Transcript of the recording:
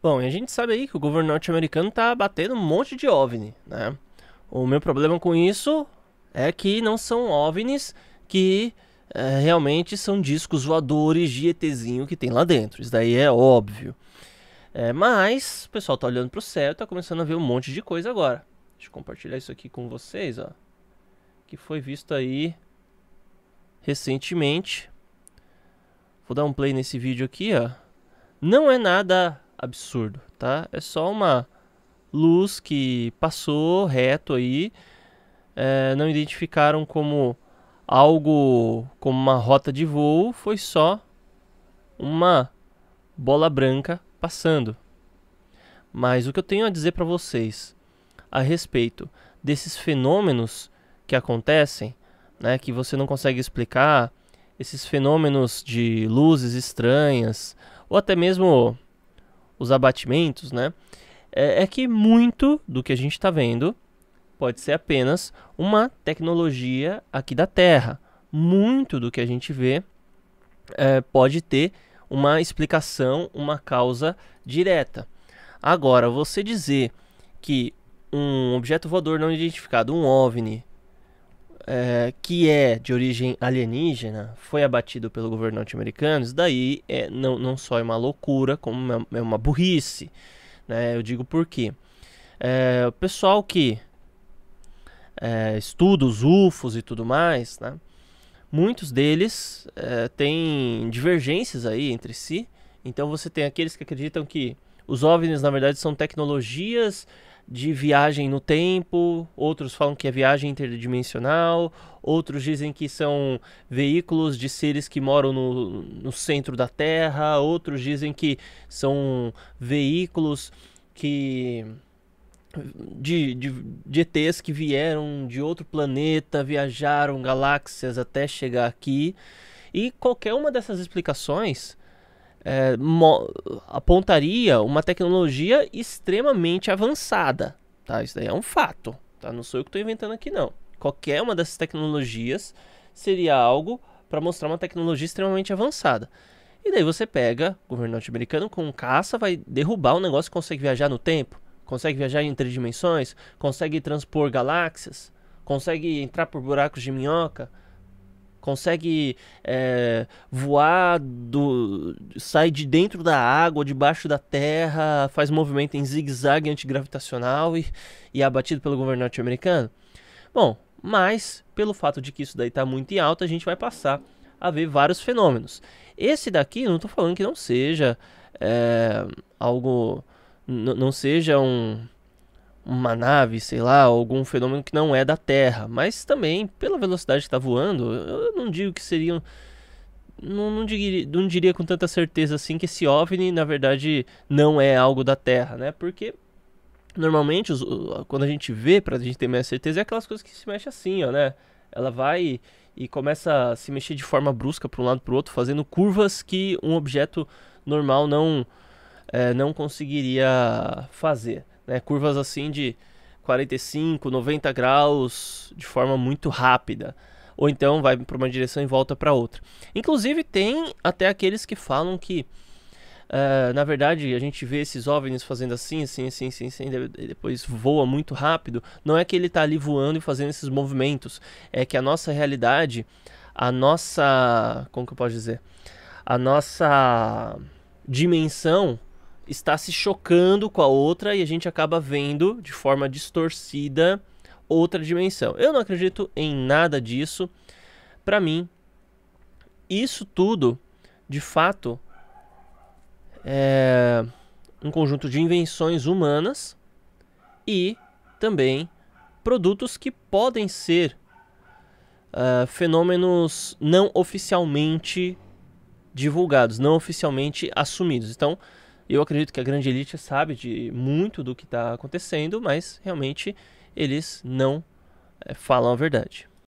Bom, e a gente sabe aí que o governo norte-americano tá batendo um monte de OVNI, né? O meu problema com isso é que não são OVNIs que é, realmente são discos voadores de ETzinho que tem lá dentro. Isso daí é óbvio. É, mas o pessoal tá olhando pro céu e tá começando a ver um monte de coisa agora. Deixa eu compartilhar isso aqui com vocês, ó. Que foi visto aí recentemente. Vou dar um play nesse vídeo aqui, ó. Não é nada absurdo, tá? É só uma luz que passou reto aí, é, não identificaram como algo como uma rota de voo, foi só uma bola branca passando. Mas o que eu tenho a dizer para vocês a respeito desses fenômenos que acontecem, né, que você não consegue explicar, esses fenômenos de luzes estranhas, ou até mesmo os abatimentos, né? É, é que muito do que a gente está vendo pode ser apenas uma tecnologia aqui da Terra. Muito do que a gente vê é, pode ter uma explicação, uma causa direta. Agora, você dizer que um objeto voador não é identificado, um OVNI, é, que é de origem alienígena, foi abatido pelo governo norte-americano, isso daí é, não, não só é uma loucura, como é uma, é uma burrice. Né? Eu digo por quê. É, o pessoal que eh, estuda os UFOs e tudo mais, né? muitos deles têm divergências aí entre si. Então você tem aqueles que acreditam que os OVNIs, na verdade, são tecnologias de viagem no tempo, outros falam que é viagem interdimensional, outros dizem que são veículos de seres que moram no, no centro da Terra, outros dizem que são veículos que. De, de, de ETs que vieram de outro planeta, viajaram galáxias até chegar aqui. E qualquer uma dessas explicações é, apontaria uma tecnologia extremamente avançada. Tá? Isso daí é um fato. Tá? Não sou eu que estou inventando aqui, não. Qualquer uma dessas tecnologias seria algo para mostrar uma tecnologia extremamente avançada. E daí você pega o governo norte-americano com um caça, vai derrubar o um negócio, consegue viajar no tempo, consegue viajar em três dimensões, consegue transpor galáxias, consegue entrar por buracos de minhoca, consegue é, voar, do, sai de dentro da água, debaixo da terra, faz movimento em zigue-zague antigravitacional e, e é abatido pelo governo norte-americano? Bom, mas pelo fato de que isso daí está muito em alta, a gente vai passar a ver vários fenômenos. Esse daqui, não estou falando que não seja é, algo, não seja um uma nave, sei lá, algum fenômeno que não é da Terra, mas também pela velocidade que está voando, eu não digo que seriam não, não, diria, não diria com tanta certeza assim que esse OVNI, na verdade, não é algo da Terra, né? Porque normalmente os, quando a gente vê, pra gente ter mais certeza, é aquelas coisas que se mexe assim, ó, né? Ela vai e começa a se mexer de forma brusca para um lado para o outro, fazendo curvas que um objeto normal não, é, não conseguiria fazer né? Curvas assim de 45, 90 graus de forma muito rápida. Ou então vai para uma direção e volta para outra. Inclusive, tem até aqueles que falam que, uh, na verdade, a gente vê esses OVNIs fazendo assim, assim, assim, assim, assim e depois voa muito rápido. Não é que ele está ali voando e fazendo esses movimentos. É que a nossa realidade, a nossa. Como que eu posso dizer? A nossa dimensão está se chocando com a outra e a gente acaba vendo de forma distorcida outra dimensão. Eu não acredito em nada disso. Para mim, isso tudo, de fato, é um conjunto de invenções humanas e também produtos que podem ser uh, fenômenos não oficialmente divulgados, não oficialmente assumidos. Então, eu acredito que a grande elite sabe de muito do que está acontecendo, mas realmente eles não é, falam a verdade.